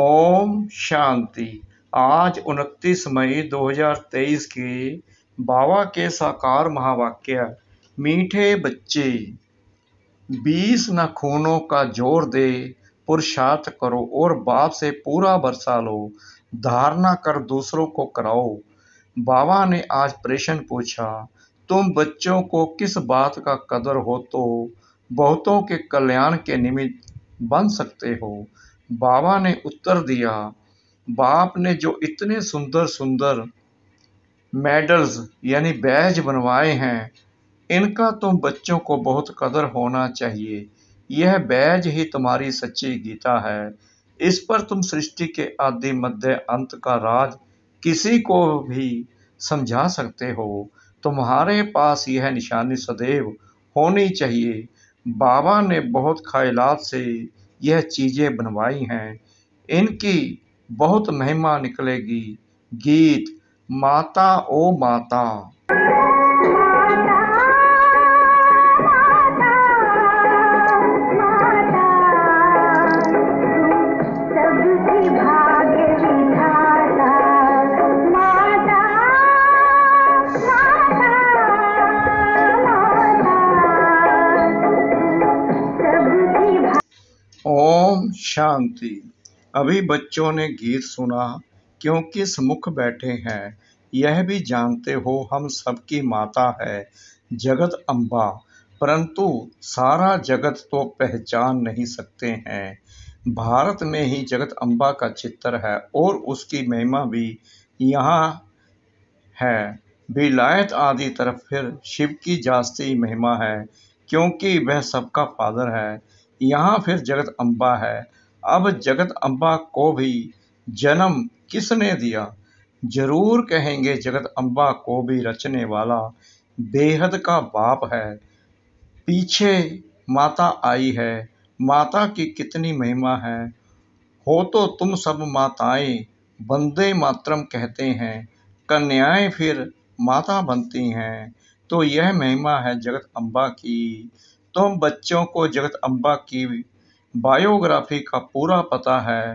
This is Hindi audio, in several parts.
ओम शांति आज 29 मई 2023 के बाबा के साकार महावाक्य मीठे बच्चे 20 नखूनों का जोर दे पुरुषार्थ करो और बाप से पूरा बरसा लो धारणा कर दूसरों को कराओ बाबा ने आज प्रश्न पूछा तुम बच्चों को किस बात का कदर हो तो बहुतों के कल्याण के निमित्त बन सकते हो बाबा ने उत्तर दिया बाप ने जो इतने सुंदर सुंदर मेडल्स यानी बैज बनवाए हैं इनका तुम तो बच्चों को बहुत कदर होना चाहिए यह बैज ही तुम्हारी सच्ची गीता है इस पर तुम सृष्टि के आदि मध्य अंत का राज किसी को भी समझा सकते हो तुम्हारे पास यह निशानी सदैव होनी चाहिए बाबा ने बहुत ख्यालात से यह चीज़ें बनवाई हैं इनकी बहुत महिमा निकलेगी गीत माता ओ माता थी अभी बच्चों ने गीत सुना क्यों किस मुख बैठे हैं यह भी जानते हो हम सबकी माता है जगत अम्बा परंतु सारा जगत तो पहचान नहीं सकते हैं भारत में ही जगत अम्बा का चित्र है और उसकी महिमा भी यहाँ है विलायत आदि तरफ फिर शिव की जास्ती महिमा है क्योंकि वह सबका फादर है यहाँ फिर जगत अम्बा है अब जगत अम्बा को भी जन्म किसने दिया जरूर कहेंगे जगत अम्बा को भी रचने वाला बेहद का बाप है पीछे माता आई है माता की कितनी महिमा है हो तो तुम सब माताएं बंदे मातरम कहते हैं कन्याएं फिर माता बनती हैं तो यह महिमा है जगत अम्बा की तुम बच्चों को जगत अम्बा की बायोग्राफी का पूरा पता है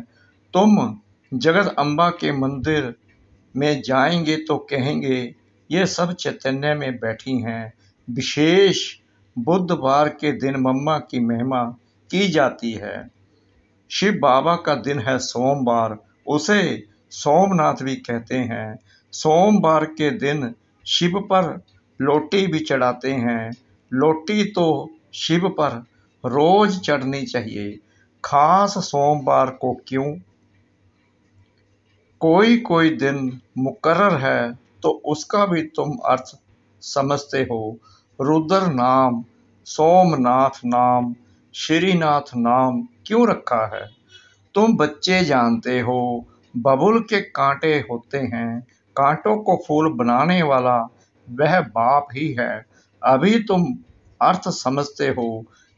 तुम जगत अम्बा के मंदिर में जाएंगे तो कहेंगे ये सब चैतन्य में बैठी हैं विशेष बुधवार के दिन मम्मा की महिमा की जाती है शिव बाबा का दिन है सोमवार उसे सोमनाथ भी कहते हैं सोमवार के दिन शिव पर लोटी भी चढ़ाते हैं लोटी तो शिव पर रोज चढ़नी चाहिए खास सोमवार को क्यों कोई कोई दिन मुकर्र है तो उसका भी तुम अर्थ समझते हो रुद्र नाम सोमनाथ नाम श्रीनाथ नाम क्यों रखा है तुम बच्चे जानते हो बबुल के कांटे होते हैं कांटों को फूल बनाने वाला वह बाप ही है अभी तुम अर्थ समझते हो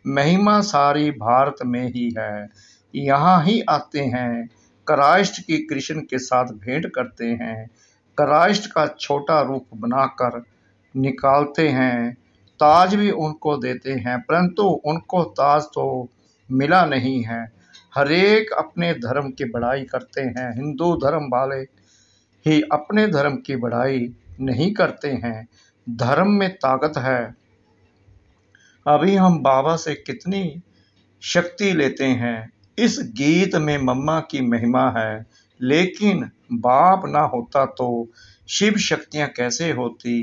महिमा सारी भारत में ही है यहाँ ही आते हैं क्राइस्ट की कृष्ण के साथ भेंट करते हैं क्राइस्ट का छोटा रूप बनाकर निकालते हैं ताज भी उनको देते हैं परंतु उनको ताज तो मिला नहीं है हरेक अपने धर्म की बड़ाई करते हैं हिंदू धर्म वाले ही अपने धर्म की बड़ाई नहीं करते हैं धर्म में ताकत है अभी हम बाबा से कितनी शक्ति लेते हैं इस गीत में मम्मा की महिमा है लेकिन बाप ना होता तो शिव शक्तियाँ कैसे होती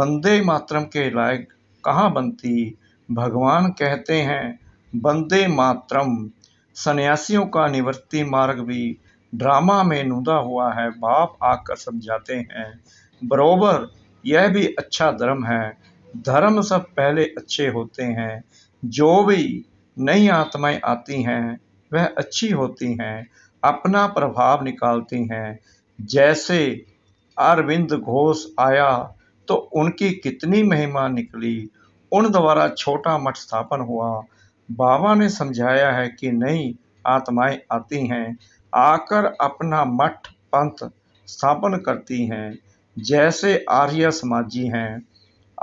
बंदे मातरम के लायक कहाँ बनती भगवान कहते हैं बंदे मातरम सन्यासियों का निवृत्ति मार्ग भी ड्रामा में नुदा हुआ है बाप आकर समझाते हैं बरोबर यह भी अच्छा धर्म है धर्म सब पहले अच्छे होते हैं जो भी नई आत्माएं आती हैं वह अच्छी होती हैं अपना प्रभाव निकालती हैं जैसे अरविंद घोष आया तो उनकी कितनी महिमा निकली उन द्वारा छोटा मठ स्थापन हुआ बाबा ने समझाया है कि नई आत्माएं आती हैं आकर अपना मठ पंथ स्थापन करती हैं जैसे आर्य समाजी हैं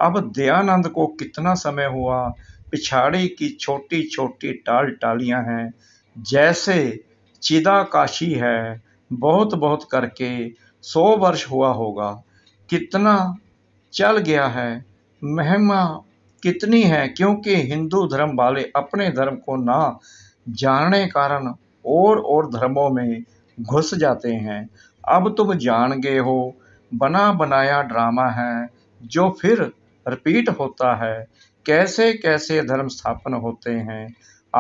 अब दयानंद को कितना समय हुआ पिछाड़ी की छोटी छोटी टाल टालियां हैं जैसे चिदाकाशी है बहुत बहुत करके सौ वर्ष हुआ होगा कितना चल गया है महिमा कितनी है क्योंकि हिंदू धर्म वाले अपने धर्म को ना जानने कारण और और धर्मों में घुस जाते हैं अब तुम जान गए हो बना बनाया ड्रामा है जो फिर रिपीट होता है कैसे कैसे धर्म स्थापन होते हैं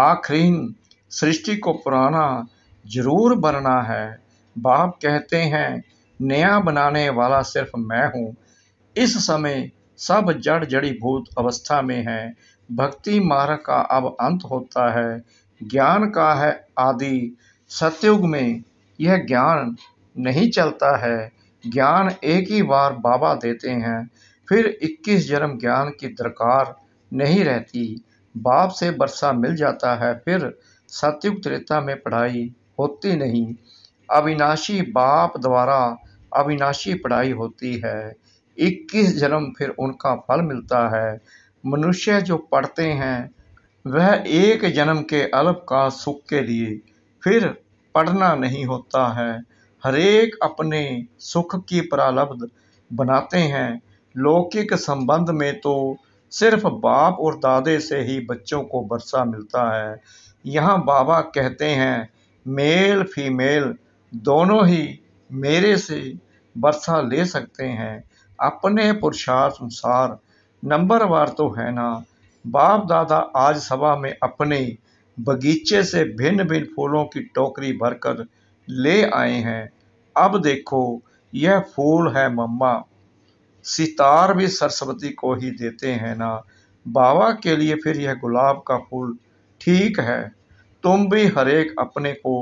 आखिरी सृष्टि को पुराना जरूर बनना है बाप कहते हैं नया बनाने वाला सिर्फ मैं हूँ इस समय सब जड़ जड़ी भूत अवस्था में है भक्ति मार्ग का अब अंत होता है ज्ञान का है आदि सत्युग में यह ज्ञान नहीं चलता है ज्ञान एक ही बार बाबा देते हैं फिर इक्कीस जन्म ज्ञान की दरकार नहीं रहती बाप से बरसा मिल जाता है फिर सतयुग त्रेता में पढ़ाई होती नहीं अविनाशी बाप द्वारा अविनाशी पढ़ाई होती है इक्कीस जन्म फिर उनका फल मिलता है मनुष्य जो पढ़ते हैं वह एक जन्म के अल्प का सुख के लिए फिर पढ़ना नहीं होता है हरेक अपने सुख की प्रालब्ध बनाते हैं लौकिक संबंध में तो सिर्फ बाप और दादे से ही बच्चों को बरसा मिलता है यहाँ बाबा कहते हैं मेल फीमेल दोनों ही मेरे से बरसा ले सकते हैं अपने पुरुषार्थ अनुसार नंबर वार तो है ना बाप दादा आज सभा में अपने बगीचे से भिन्न भिन्न फूलों की टोकरी भरकर ले आए हैं अब देखो यह फूल है मम्मा सितार भी सरस्वती को ही देते हैं ना बाबा के लिए फिर यह गुलाब का फूल ठीक है तुम भी हरेक अपने को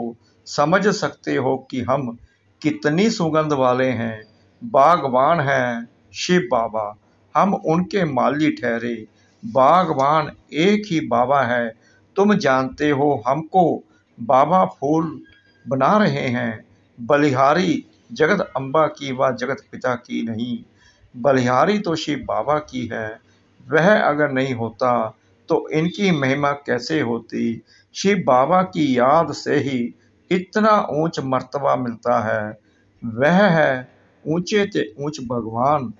समझ सकते हो कि हम कितनी सुगंध वाले हैं बागवान हैं शिव बाबा हम उनके माली ठहरे बागवान एक ही बाबा है तुम जानते हो हमको बाबा फूल बना रहे हैं बलिहारी जगत अम्बा की व जगत पिता की नहीं बलिहारी तो शिव बाबा की है वह अगर नहीं होता तो इनकी महिमा कैसे होती शिव बाबा की याद से ही इतना ऊंच मर्तबा मिलता है वह है ऊंचे ते ऊंच भगवान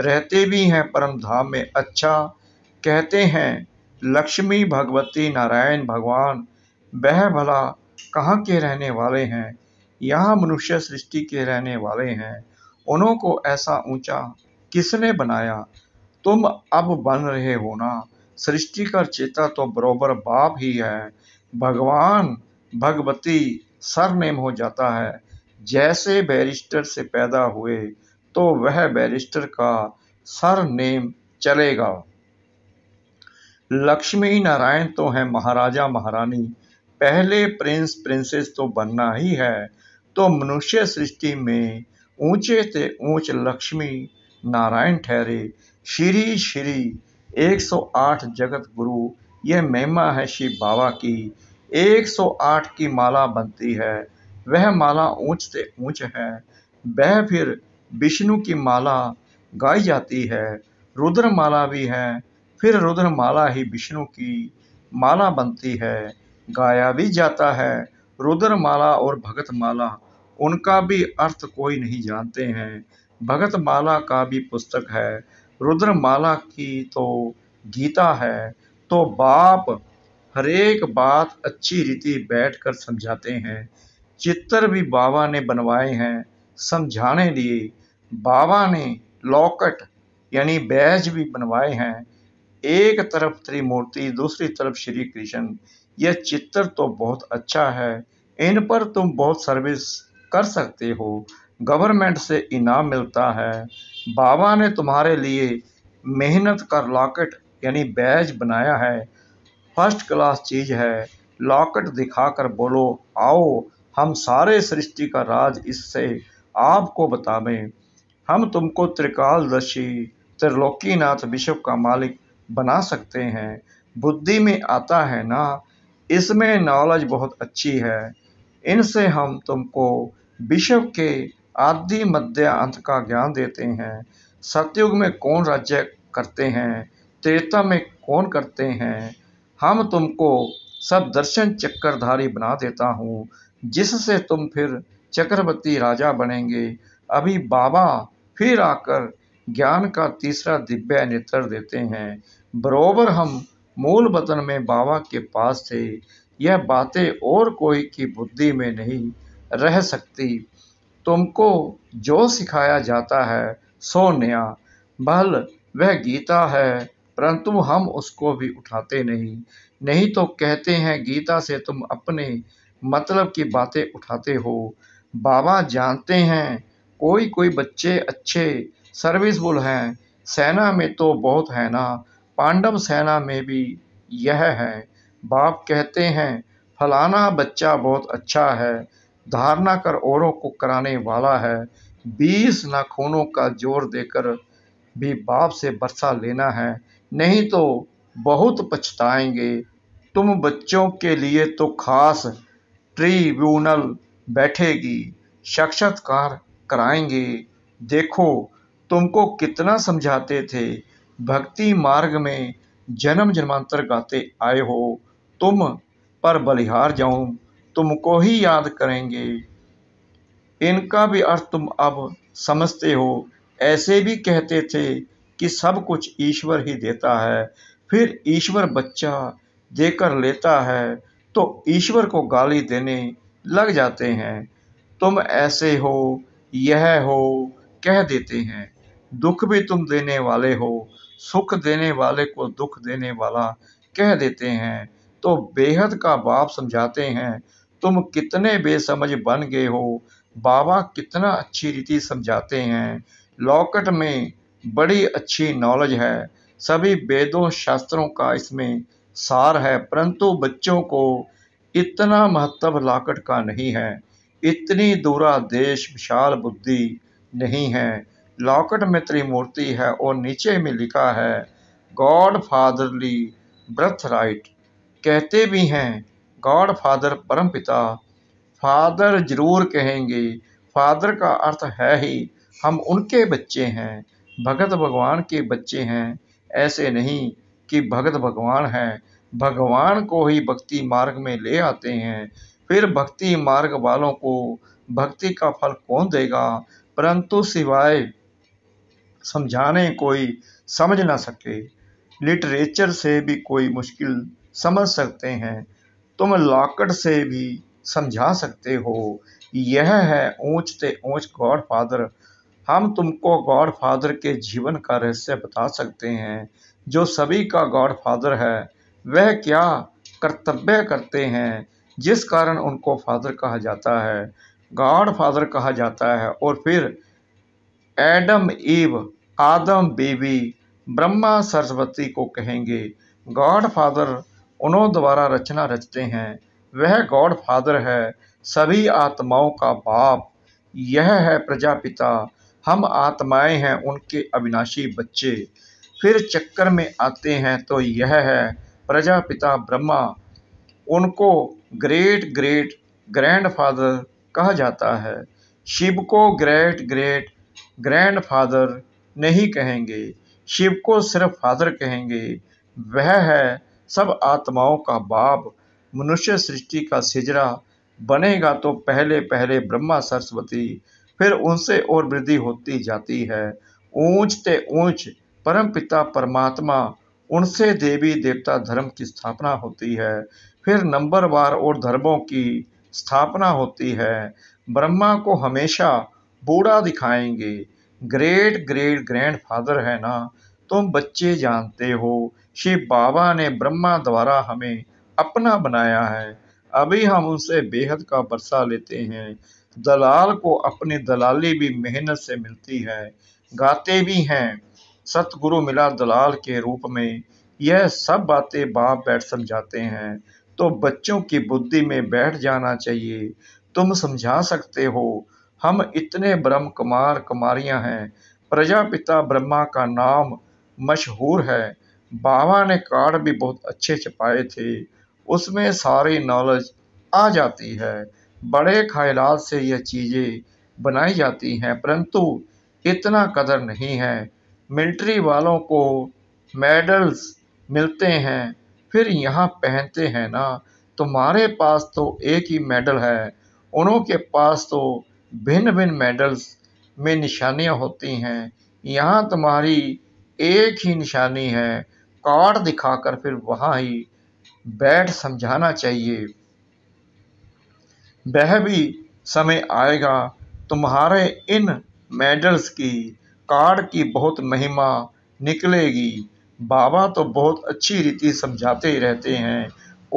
रहते भी हैं परम धाम में अच्छा कहते हैं लक्ष्मी भगवती नारायण भगवान वह भला कहाँ के रहने वाले हैं यहाँ मनुष्य सृष्टि के रहने वाले हैं उन्हों को ऐसा ऊंचा किसने बनाया तुम अब बन रहे हो ना सृष्टि का चेता तो बरोबर बाप ही है भगवान भगवती सरनेम हो जाता है जैसे बैरिस्टर से पैदा हुए तो वह बैरिस्टर का सरनेम चलेगा लक्ष्मी नारायण तो है महाराजा महारानी पहले प्रिंस प्रिंसेस तो बनना ही है तो मनुष्य सृष्टि में ऊंचे से ऊंच लक्ष्मी नारायण ठहरे श्री श्री 108 जगत गुरु यह महिमा है शिव बाबा की 108 की माला बनती है वह माला ऊंच से ऊंच है वह फिर विष्णु की माला गाई जाती है रुद्र माला भी है फिर रुद्र माला ही विष्णु की माला बनती है गाया भी जाता है रुद्र माला और भगत माला उनका भी अर्थ कोई नहीं जानते हैं भगत माला का भी पुस्तक है रुद्रमाला की तो गीता है तो बाप हरेक बात अच्छी रीति बैठकर समझाते हैं चित्र भी बाबा ने बनवाए हैं समझाने लिए बाबा ने लॉकेट यानी बैज भी बनवाए हैं एक तरफ त्रिमूर्ति दूसरी तरफ श्री कृष्ण यह चित्र तो बहुत अच्छा है इन पर तुम बहुत सर्विस कर सकते हो गवर्नमेंट से इनाम मिलता है बाबा ने तुम्हारे लिए मेहनत कर लॉकेट यानी बैज बनाया है फर्स्ट क्लास चीज़ है लॉकेट दिखाकर बोलो आओ हम सारे सृष्टि का राज इससे आपको बतावें हम तुमको त्रिकालदर्शी त्रिलोकीनाथ विश्व का मालिक बना सकते हैं बुद्धि में आता है ना इसमें नॉलेज बहुत अच्छी है इनसे हम तुमको विश्व के आदि मध्य अंत का ज्ञान देते हैं सतयुग में कौन राज्य करते हैं त्रेता में कौन करते हैं हम तुमको सब दर्शन चक्करधारी बना देता हूँ जिससे तुम फिर चक्रवर्ती राजा बनेंगे अभी बाबा फिर आकर ज्ञान का तीसरा दिव्य नेत्र देते हैं बरोबर हम मूल वतन में बाबा के पास थे यह बातें और कोई की बुद्धि में नहीं रह सकती तुमको जो सिखाया जाता है सो नया बल वह गीता है परंतु हम उसको भी उठाते नहीं नहीं तो कहते हैं गीता से तुम अपने मतलब की बातें उठाते हो बाबा जानते हैं कोई कोई बच्चे अच्छे सर्विसबुल हैं सेना में तो बहुत है ना पांडव सेना में भी यह है बाप कहते हैं फलाना बच्चा बहुत अच्छा है धारणा कर औरों को कराने वाला है बीस नाखूनों का जोर देकर भी बाप से बरसा लेना है नहीं तो बहुत पछताएंगे तुम बच्चों के लिए तो खास ट्रिब्यूनल बैठेगी साक्षात्कार कराएंगे देखो तुमको कितना समझाते थे भक्ति मार्ग में जन्म जन्मांतर गाते आए हो तुम पर बलिहार जाऊं तुमको ही याद करेंगे इनका भी अर्थ तुम अब समझते हो ऐसे भी कहते थे कि सब कुछ ईश्वर ही देता है फिर ईश्वर बच्चा देकर लेता है तो ईश्वर को गाली देने लग जाते हैं तुम ऐसे हो यह हो कह देते हैं दुख भी तुम देने वाले हो सुख देने वाले को दुख देने वाला कह देते हैं तो बेहद का बाप समझाते हैं तुम कितने बेसमझ बन गए हो बाबा कितना अच्छी रीति समझाते हैं लॉकट में बड़ी अच्छी नॉलेज है सभी वेदों शास्त्रों का इसमें सार है परंतु बच्चों को इतना महत्व लॉकेट का नहीं है इतनी दूरा देश विशाल बुद्धि नहीं है लॉकट में त्रिमूर्ति है और नीचे में लिखा है गॉड फादरली ब्रथ राइट कहते भी हैं गॉड फादर परम पिता फादर जरूर कहेंगे फादर का अर्थ है ही हम उनके बच्चे हैं भगत भगवान के बच्चे हैं ऐसे नहीं कि भगत भगवान है भगवान को ही भक्ति मार्ग में ले आते हैं फिर भक्ति मार्ग वालों को भक्ति का फल कौन देगा परंतु सिवाय समझाने कोई समझ ना सके लिटरेचर से भी कोई मुश्किल समझ सकते हैं तुम लॉकट से भी समझा सकते हो यह है ऊंच ते ऊंच गॉड फादर हम तुमको गॉड फादर के जीवन का रहस्य बता सकते हैं जो सभी का गॉड फादर है वह क्या कर्तव्य करते हैं जिस कारण उनको फादर कहा जाता है गॉड फादर कहा जाता है और फिर एडम ईव आदम बेबी ब्रह्मा सरस्वती को कहेंगे गॉड फादर उन्हों द्वारा रचना रचते हैं वह गॉड फादर है सभी आत्माओं का बाप यह है प्रजापिता हम आत्माएं हैं उनके अविनाशी बच्चे फिर चक्कर में आते हैं तो यह है प्रजापिता ब्रह्मा उनको ग्रेट ग्रेट ग्रैंड फादर कहा जाता है शिव को ग्रेट ग्रेट ग्रैंड फादर नहीं कहेंगे शिव को सिर्फ फादर कहेंगे वह है सब आत्माओं का बाप मनुष्य सृष्टि का सिजरा बनेगा तो पहले पहले ब्रह्मा सरस्वती फिर उनसे और वृद्धि होती जाती है ऊंच ते ऊंच परम पिता परमात्मा उनसे देवी देवता धर्म की स्थापना होती है फिर नंबरवार और धर्मों की स्थापना होती है ब्रह्मा को हमेशा बूढ़ा दिखाएंगे ग्रेट ग्रेट ग्रैंड फादर है ना तुम बच्चे जानते हो शिव बाबा ने ब्रह्मा द्वारा हमें अपना बनाया है अभी हम उनसे बेहद का बरसा लेते हैं दलाल को अपनी दलाली भी मेहनत से मिलती है गाते भी हैं सतगुरु मिला दलाल के रूप में यह सब बातें बाप बैठ समझाते हैं तो बच्चों की बुद्धि में बैठ जाना चाहिए तुम समझा सकते हो हम इतने ब्रह्म कुमार कुमारियां हैं प्रजापिता ब्रह्मा का नाम मशहूर है बाबा ने कार्ड भी बहुत अच्छे छपाए थे उसमें सारी नॉलेज आ जाती है बड़े ख्याल से यह चीज़ें बनाई जाती हैं परंतु इतना कदर नहीं है मिलिट्री वालों को मेडल्स मिलते हैं फिर यहाँ पहनते हैं ना तुम्हारे पास तो एक ही मेडल है उनके पास तो भिन्न भिन्न मेडल्स में निशानियाँ होती हैं यहाँ तुम्हारी एक ही निशानी है कार्ड दिखाकर फिर वहाँ ही बैठ समझाना चाहिए वह भी समय आएगा तुम्हारे इन मेडल्स की कार्ड की बहुत महिमा निकलेगी बाबा तो बहुत अच्छी रीति समझाते रहते हैं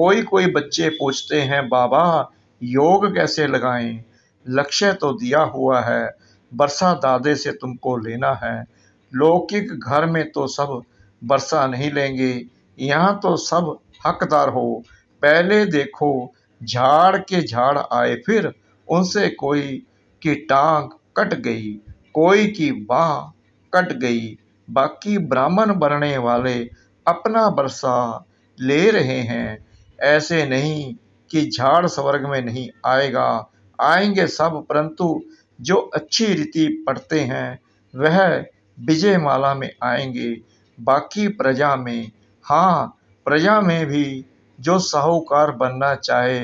कोई कोई बच्चे पूछते हैं बाबा योग कैसे लगाएं लक्ष्य तो दिया हुआ है बरसा दादे से तुमको लेना है लौकिक घर में तो सब वर्षा नहीं लेंगे यहाँ तो सब हकदार हो पहले देखो झाड़ के झाड़ आए फिर उनसे कोई की टांग कट गई कोई की बाह कट गई बाकी ब्राह्मण बनने वाले अपना वर्षा ले रहे हैं ऐसे नहीं कि झाड़ स्वर्ग में नहीं आएगा आएंगे सब परंतु जो अच्छी रीति पढ़ते हैं वह विजयमाला में आएंगे बाकी प्रजा में हाँ प्रजा में भी जो साहूकार बनना चाहे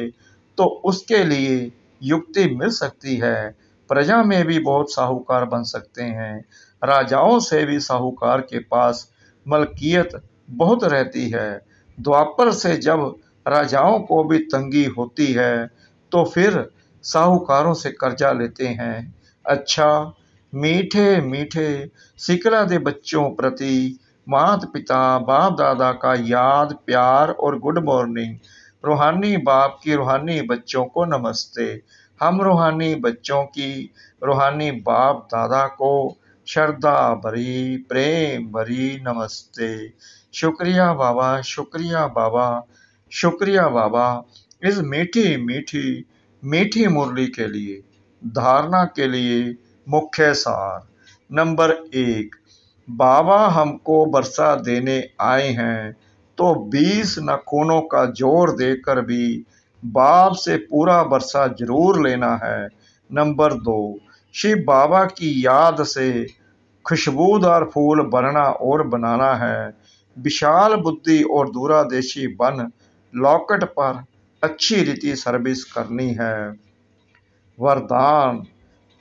तो उसके लिए युक्ति मिल सकती है प्रजा में भी बहुत साहूकार बन सकते हैं राजाओं से भी साहूकार के पास मलकियत बहुत रहती है द्वापर से जब राजाओं को भी तंगी होती है तो फिर साहूकारों से कर्जा लेते हैं अच्छा मीठे मीठे सिकला दे बच्चों प्रति मात पिता बाप दादा का याद प्यार और गुड मॉर्निंग रूहानी बाप की रूहानी बच्चों को नमस्ते हम रूहानी बच्चों की रूहानी बाप दादा को श्रद्धा भरी प्रेम भरी नमस्ते शुक्रिया बाबा शुक्रिया बाबा शुक्रिया बाबा इस मीठी मीठी मीठी मुरली के लिए धारणा के लिए मुख्य सार नंबर एक बाबा हमको बरसा देने आए हैं तो बीस नखूनों का जोर देकर भी बाप से पूरा बरसा जरूर लेना है नंबर दो शिव बाबा की याद से खुशबूदार फूल बनना और बनाना है विशाल बुद्धि और दूरादेशी बन लॉकेट पर अच्छी रीति सर्विस करनी है वरदान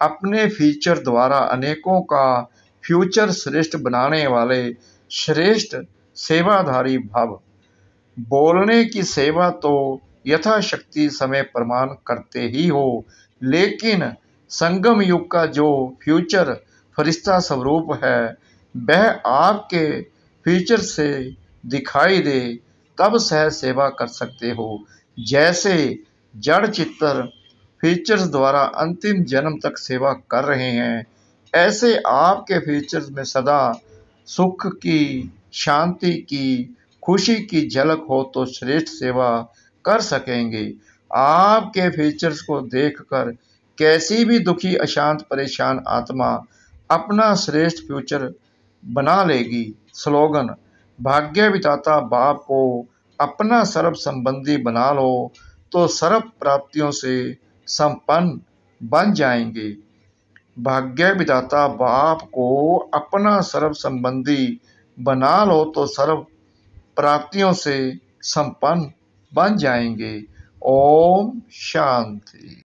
अपने फीचर द्वारा अनेकों का फ्यूचर श्रेष्ठ बनाने वाले श्रेष्ठ सेवाधारी भाव बोलने की सेवा तो यथाशक्ति समय प्रमाण करते ही हो लेकिन संगम युग का जो फ्यूचर फरिश्ता स्वरूप है वह आपके फ्यूचर से दिखाई दे तब सह सेवा कर सकते हो जैसे जड़ चित्र फीचर्स द्वारा अंतिम जन्म तक सेवा कर रहे हैं ऐसे आपके फीचर्स में सदा सुख की शांति की खुशी की झलक हो तो श्रेष्ठ सेवा कर सकेंगे आपके फीचर्स को देखकर कैसी भी दुखी अशांत परेशान आत्मा अपना श्रेष्ठ फ्यूचर बना लेगी स्लोगन भाग्य विदाता बाप को अपना सर्व संबंधी बना लो तो सर्व प्राप्तियों से संपन्न बन जाएंगे भाग्य विदाता बाप को अपना सर्व संबंधी बना लो तो सर्व प्राप्तियों से संपन्न बन जाएंगे ओम शांति